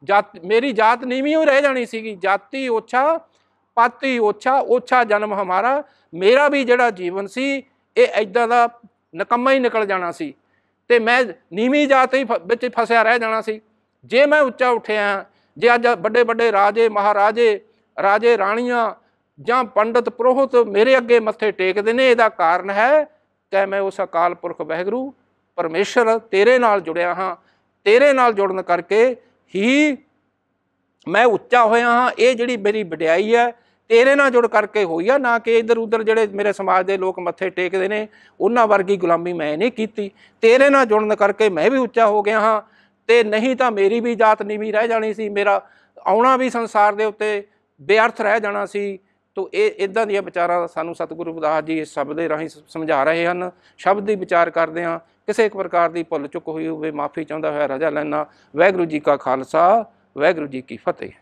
ਜਾਤ ਮੇਰੀ ਜਾਤ ਨੀਵੀਂ ਹੋ ਰਹਿ ਜਾਣੀ ਸੀਗੀ ਜਾਤੀ ਓਛਾ ਪਾਤੀ ਓਛਾ ਓਛਾ ਜਨਮ ਹਮਾਰਾ ਮੇਰਾ ਵੀ ਜਿਹੜਾ ਜੀਵਨ ਸੀ ਇਹ ਐਦਾਂ ਦਾ ਨਕਮਾ ਹੀ ਨਿਕਲ ਜਾਣਾ ਸੀ ਤੇ ਮੈਂ ਨੀਵੀਂ ਜਾਤ ਹੀ ਵਿੱਚ ਫਸਿਆ ਰਹਿ ਜਾਣਾ ਸੀ ਜੇ ਮੈਂ ਉੱਚਾ ਉੱਠਿਆ ਜੇ ਅੱਜ ਵੱਡੇ ਵੱਡੇ ਰਾਜੇ ਮਹਾਰਾਜੇ ਰਾਜੇ ਰਾਣੀਆਂ ਜਾਂ ਪੰਡਤ ਪ੍ਰੋਹਤ ਮੇਰੇ ਅੱਗੇ ਮੱਥੇ ਟੇਕਦੇ ਨੇ ਇਹਦਾ ਕਾਰਨ ਹੈ ਕਿ ਮੈਂ ਉਸ ਅਕਾਲ ਪੁਰਖ ਵਹਿਗੁਰੂ ਪਰਮੇਸ਼ਰ ਤੇਰੇ ਨਾਲ ਜੁੜਿਆ ਹਾਂ ਤੇਰੇ ਨਾਲ ਜੁੜਨ ਕਰਕੇ ਹੀ ਮੈਂ ਉੱਚਾ ਹੋਇਆ ਹਾਂ ਇਹ ਜਿਹੜੀ ਮੇਰੀ ਵਡਿਆਈ ਹੈ ਇਹਨੇ ਨਾਲ ਜੁੜ ਕਰਕੇ ਹੋਈ ਆ ਨਾ ਕਿ ਇਧਰ ਉਧਰ ਜਿਹੜੇ ਮੇਰੇ ਸਮਾਜ ਦੇ ਲੋਕ ਮੱਥੇ ਟੇਕਦੇ ਨੇ ਉਹਨਾਂ ਵਰਗੀ ਗੁਲਾਮੀ ਮੈਂ ਨਹੀਂ ਕੀਤੀ ਤੇਰੇ ਨਾਲ ਜੁੜਨ ਕਰਕੇ ਮੈਂ ਵੀ ਉੱਚਾ ਹੋ ਗਿਆ ਹਾਂ ਤੇ ਨਹੀਂ ਤਾਂ ਮੇਰੀ ਵੀ ਜਾਤ ਵੀ ਰਹਿ ਜਾਣੀ ਸੀ ਮੇਰਾ ਆਉਣਾ ਵੀ ਸੰਸਾਰ ਦੇ ਉੱਤੇ ਬੇਅਰਥ ਰਹਿ ਜਾਣਾ ਸੀ ਤੋ ਇਹ ਇਦਾਂ ਦੀਆਂ ਵਿਚਾਰਾਂ ਸਾਨੂੰ ਸਤਿਗੁਰੂ ਦਾਸ ਜੀ ਇਸ ਸ਼ਬਦ ਦੇ ਰਾਹੀਂ ਸਮਝਾ ਰਹੇ ਹਨ ਸ਼ਬਦ ਦੀ ਵਿਚਾਰ ਕਰਦੇ ਹਾਂ ਕਿਸੇ ਇੱਕ ਪ੍ਰਕਾਰ ਦੀ ਭੁੱਲ ਚੁੱਕ ਹੋਈ ਹੋਵੇ ਮਾਫੀ ਚਾਹੁੰਦਾ ਹੋਇਆ ਰਜਾ ਲੈਣਾ ਵੈਗੁਰੂ ਜੀ ਕਾ ਖਾਲਸਾ ਵੈਗੁਰੂ ਜੀ ਕੀ ਫਤਿਹ